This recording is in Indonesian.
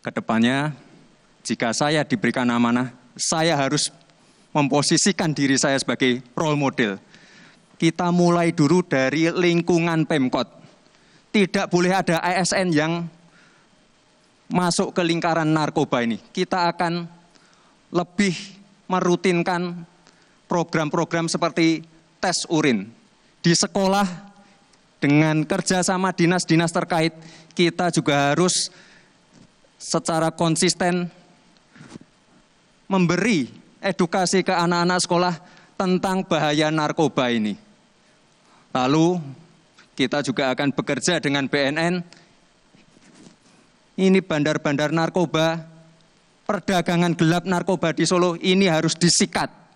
Kedepannya, jika saya diberikan amanah, saya harus memposisikan diri saya sebagai role model. Kita mulai dulu dari lingkungan Pemkot. Tidak boleh ada ASN yang masuk ke lingkaran narkoba ini. Kita akan lebih merutinkan program-program seperti tes urin. Di sekolah dengan kerjasama dinas-dinas terkait, kita juga harus secara konsisten memberi edukasi ke anak-anak sekolah tentang bahaya narkoba ini. Lalu kita juga akan bekerja dengan BNN. Ini bandar-bandar narkoba, perdagangan gelap narkoba di Solo ini harus disikat